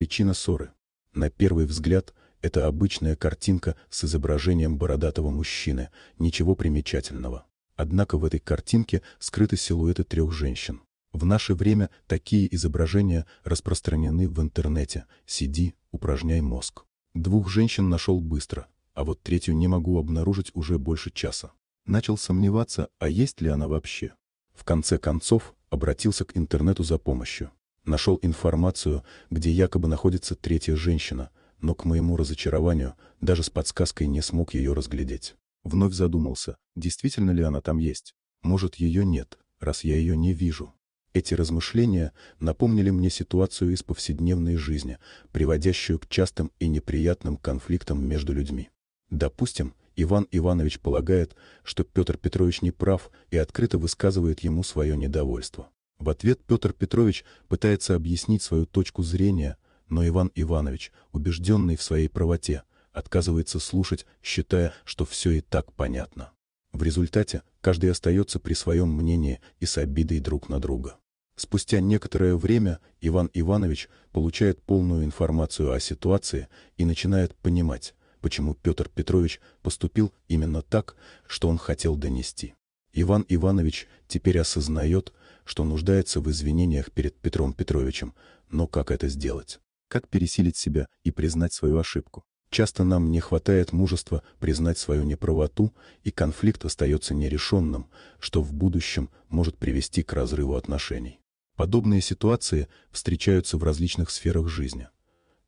Причина ссоры. На первый взгляд, это обычная картинка с изображением бородатого мужчины, ничего примечательного. Однако в этой картинке скрыты силуэты трех женщин. В наше время такие изображения распространены в интернете. Сиди, упражняй мозг. Двух женщин нашел быстро, а вот третью не могу обнаружить уже больше часа. Начал сомневаться, а есть ли она вообще. В конце концов, обратился к интернету за помощью нашел информацию, где якобы находится третья женщина, но к моему разочарованию даже с подсказкой не смог ее разглядеть. Вновь задумался, действительно ли она там есть. Может, ее нет, раз я ее не вижу. Эти размышления напомнили мне ситуацию из повседневной жизни, приводящую к частым и неприятным конфликтам между людьми. Допустим, Иван Иванович полагает, что Петр Петрович не прав и открыто высказывает ему свое недовольство. В ответ Петр Петрович пытается объяснить свою точку зрения, но Иван Иванович, убежденный в своей правоте, отказывается слушать, считая, что все и так понятно. В результате каждый остается при своем мнении и с обидой друг на друга. Спустя некоторое время Иван Иванович получает полную информацию о ситуации и начинает понимать, почему Петр Петрович поступил именно так, что он хотел донести. Иван Иванович теперь осознает, что нуждается в извинениях перед Петром Петровичем, но как это сделать? Как пересилить себя и признать свою ошибку? Часто нам не хватает мужества признать свою неправоту, и конфликт остается нерешенным, что в будущем может привести к разрыву отношений. Подобные ситуации встречаются в различных сферах жизни.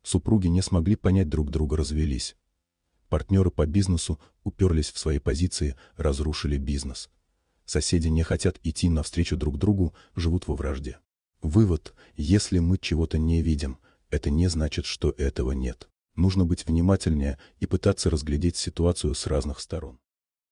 Супруги не смогли понять друг друга, развелись. Партнеры по бизнесу уперлись в свои позиции, разрушили бизнес – Соседи не хотят идти навстречу друг другу, живут во вражде. Вывод. Если мы чего-то не видим, это не значит, что этого нет. Нужно быть внимательнее и пытаться разглядеть ситуацию с разных сторон.